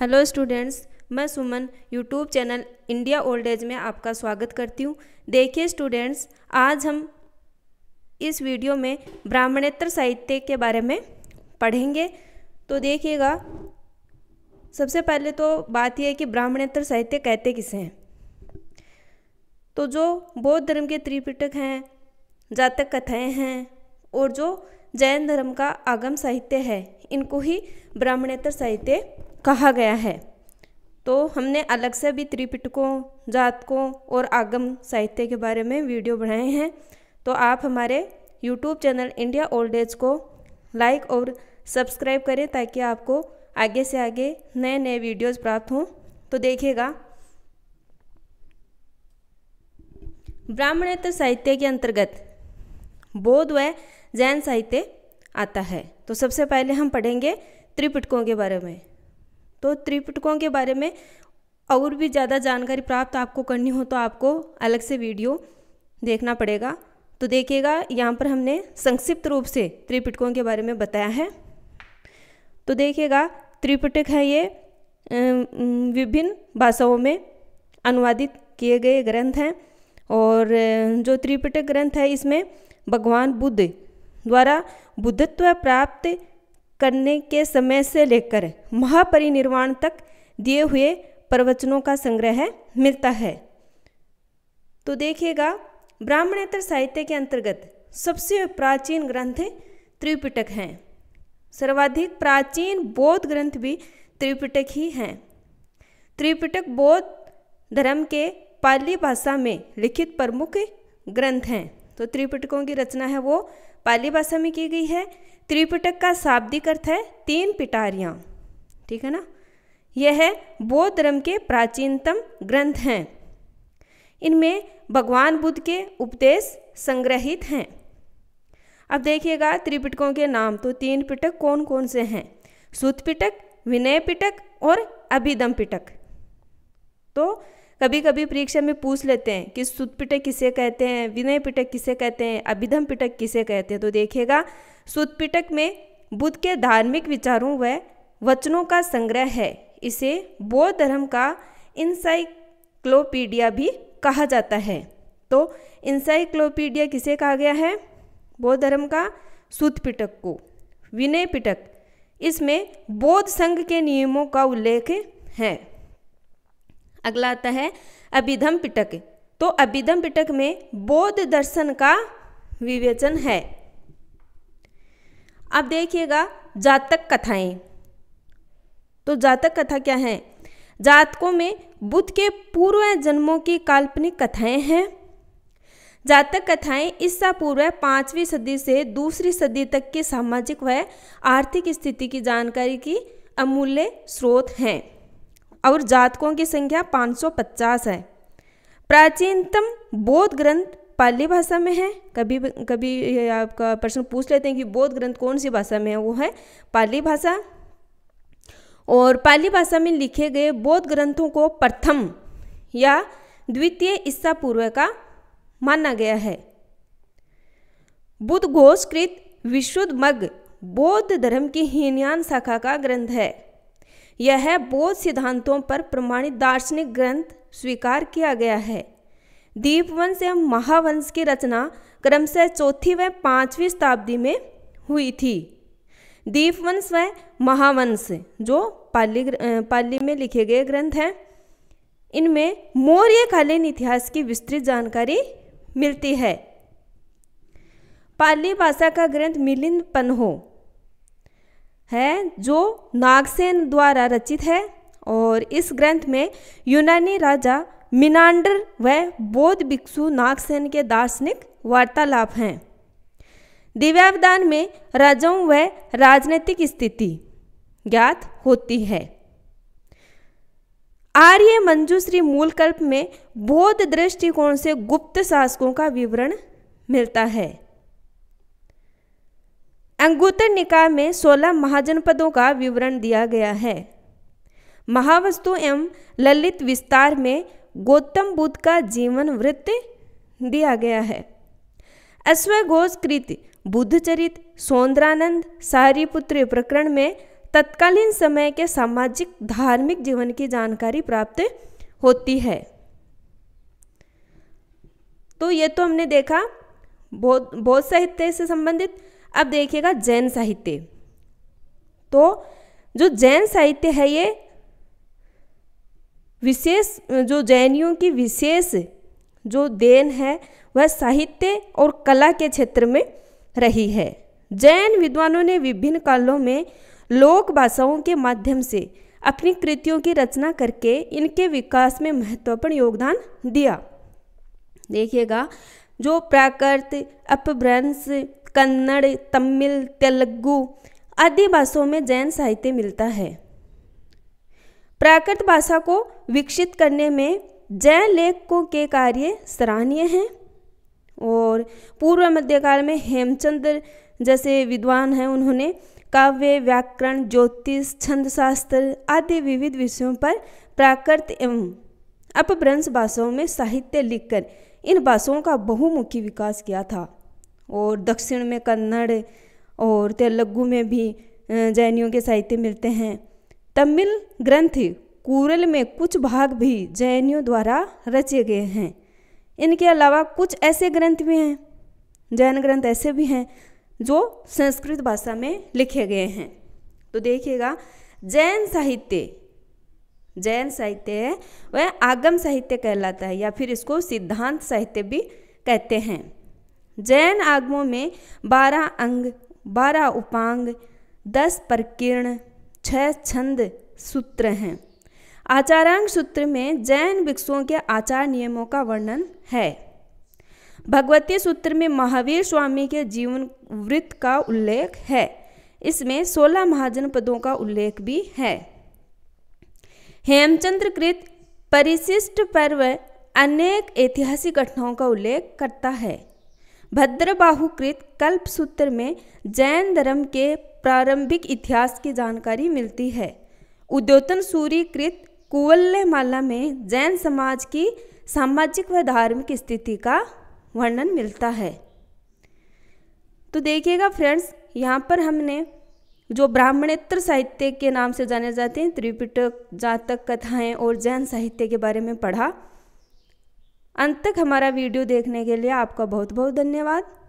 hello students मैं Suman YouTube channel India old age में आपका स्वागत करती हूँ देखिए स्टूडेंट्स आज हम इस वीडियो में ब्राह्मणेतर साहित्य के बारे में पढ़ेंगे तो देखिएगा सबसे पहले तो बात यह है कि ब्राह्मणेतर साहित्य कहते किसे हैं तो जो बौद्ध धर्म के त्रिपिटक हैं जातक कथाएँ हैं और जो जैन धर्म का आगम साहित्य है इनको ही ब्राह्मणेतर साहित्य कहा गया है तो हमने अलग से भी त्रिपिटकों जातकों और आगम साहित्य के बारे में वीडियो बनाए हैं तो आप हमारे YouTube channel India old age को लाइक और सब्सक्राइब करें ताकि आपको आगे से आगे नए नए वीडियोस प्राप्त हों तो देखिएगा ब्राह्मणेतर साहित्य के अंतर्गत बौद्ध व जैन साहित्य आता है तो सबसे पहले हम पढ़ेंगे त्रिपिटकों के बारे में तो त्रिपिटकों के बारे में और भी ज़्यादा जानकारी प्राप्त आपको करनी हो तो आपको अलग से वीडियो देखना पड़ेगा तो देखिएगा यहाँ पर हमने संक्षिप्त रूप से त्रिपिटकों के बारे में बताया है तो देखिएगा त्रिपिटक है ये विभिन्न भाषाओं में अनुवादित किए गए ग्रंथ हैं और जो त्रिपिटक ग्रंथ है इसमें भगवान बुद्ध द्वारा बुद्धत्व प्राप्त करने के समय से लेकर महापरिनिर्वाण तक दिए हुए प्रवचनों का संग्रह मिलता है तो देखिएगा ब्राह्मणेतर साहित्य के अंतर्गत सबसे प्राचीन ग्रंथ त्रिपिटक हैं सर्वाधिक प्राचीन बौद्ध ग्रंथ भी त्रिपिटक ही हैं त्रिपिटक बौद्ध धर्म के पाली भाषा में लिखित प्रमुख ग्रंथ हैं तो त्रिपिटकों की रचना है वो पाली भाषा में की गई है त्रिपिटक का शाब्दिक अर्थ है तीन पिटारियाँ ठीक है ना यह बौद्ध धर्म के प्राचीनतम ग्रंथ हैं इनमें भगवान बुद्ध के उपदेश संग्रहित हैं अब देखिएगा त्रिपिटकों के नाम तो तीन पिटक कौन कौन से हैं सुत पिटक विनय पिटक और अभिदम पिटक तो कभी कभी परीक्षा में पूछ लेते हैं कि सुत पिटक किसे कहते हैं विनय पिटक किसे कहते हैं अभिधम पिटक किसे कहते हैं तो देखिएगा सुत पिटक में बुद्ध के धार्मिक विचारों व वचनों का संग्रह है इसे बौद्ध धर्म का इंसाइक्लोपीडिया भी कहा जाता है तो इंसाइक्लोपीडिया किसे कहा गया है बौद्ध धर्म का सुत पिटक को विनय पिटक इसमें बौद्ध संघ के नियमों का उल्लेख है अगला आता है अभिधम पिटक तो अभिधम पिटक में बौद्ध दर्शन का विवेचन है अब देखिएगा जातक कथाएं तो जातक कथा क्या है जातकों में बुद्ध के पूर्व जन्मों की काल्पनिक कथाएं हैं जातक कथाएं ईसा पूर्व पांचवी सदी से दूसरी सदी तक की सामाजिक व आर्थिक स्थिति की जानकारी की अमूल्य स्रोत हैं और जातकों की संख्या 550 है प्राचीनतम बौद्ध ग्रंथ पाली भाषा में है कभी कभी आपका प्रश्न पूछ लेते हैं कि बौद्ध ग्रंथ कौन सी भाषा में है वो है पाली भाषा और पाली भाषा में लिखे गए बौद्ध ग्रंथों को प्रथम या द्वितीय ईसा पूर्व का माना गया है बुद्ध घोषकृत विशुद्ध मग बौद्ध धर्म की हीनयान शाखा का ग्रंथ है यह बौद्ध सिद्धांतों पर प्रमाणित दार्शनिक ग्रंथ स्वीकार किया गया है दीपवंश एवं महावंश की रचना क्रमशः चौथी व पांचवी शताब्दी में हुई थी दीपवंश व महावंश जो पाली पाली में लिखे गए ग्रंथ हैं इनमें मौर्यकालीन इतिहास की विस्तृत जानकारी मिलती है पाली भाषा का ग्रंथ मिलिंद पन्हो है जो नागसेन द्वारा रचित है और इस ग्रंथ में यूनानी राजा मिनांडर व बौद्ध भिक्षु नागसेन के दार्शनिक वार्तालाप हैं दिव्यावदान में राजाओं व राजनीतिक स्थिति ज्ञात होती है आर्य मंजूश्री मूलकल्प में बौद्ध दृष्टिकोण से गुप्त शासकों का विवरण मिलता है अंगुतर निकाय में 16 महाजनपदों का विवरण दिया गया है महावस्तु एवं ललित विस्तार में गौतम बुद्ध का जीवन वृत्त दिया गया है अश्वघोष कृत बुद्धचरित सौंदरानंद सारीपुत्र प्रकरण में तत्कालीन समय के सामाजिक धार्मिक जीवन की जानकारी प्राप्त होती है तो ये तो हमने देखा बौद्ध बौद्ध साहित्य से संबंधित अब देखिएगा जैन साहित्य तो जो जैन साहित्य है ये विशेष जो जैनियों की विशेष जो देन है वह साहित्य और कला के क्षेत्र में रही है जैन विद्वानों ने विभिन्न कालों में लोक भाषाओं के माध्यम से अपनी कृतियों की रचना करके इनके विकास में महत्वपूर्ण योगदान दिया देखिएगा जो प्राकृत अपभ्रंश कन्नड़ तमिल तेलुगु आदि भाषाओं में जैन साहित्य मिलता है प्राकृत भाषा को विकसित करने में जैन लेखकों के कार्य सराहनीय हैं और पूर्व मध्यकाल में हेमचंद्र जैसे विद्वान हैं उन्होंने काव्य व्याकरण ज्योतिष छंदशास्त्र आदि विविध विषयों पर प्राकृत एवं अपभ्रंश भाषाओं में साहित्य लिखकर इन भाषाओं का बहुमुखी विकास किया था और दक्षिण में कन्नड़ और तेलुगु में भी जैनियों के साहित्य मिलते हैं तमिल ग्रंथ कुरल में कुछ भाग भी जैनियों द्वारा रचे गए हैं इनके अलावा कुछ ऐसे ग्रंथ भी हैं जैन ग्रंथ ऐसे भी हैं जो संस्कृत भाषा में लिखे गए हैं तो देखिएगा जैन साहित्य जैन साहित्य है वह आगम साहित्य कहलाता है या फिर इसको सिद्धांत साहित्य भी कहते हैं जैन आगमों में बारह अंग बारह उपांग दस प्रकीर्ण छह छंद सूत्र हैं आचारांग सूत्र में जैन भिक्षुओं के आचार नियमों का वर्णन है भगवती सूत्र में महावीर स्वामी के जीवन वृत्त का उल्लेख है इसमें सोलह महाजन पदों का उल्लेख भी है हेमचंद्र कृत परिशिष्ट पर्व अनेक ऐतिहासिक घटनाओं का उल्लेख करता है भद्रबाहुकृत कल्प सूत्र में जैन धर्म के प्रारंभिक इतिहास की जानकारी मिलती है उद्योतन सूर्यकृत कुवल्यमाला में जैन समाज की सामाजिक व धार्मिक स्थिति का वर्णन मिलता है तो देखिएगा फ्रेंड्स यहाँ पर हमने जो ब्राह्मणेत्र साहित्य के नाम से जाने जाते हैं त्रिपिटक जातक कथाएं और जैन साहित्य के बारे में पढ़ा अंत तक हमारा वीडियो देखने के लिए आपका बहुत बहुत धन्यवाद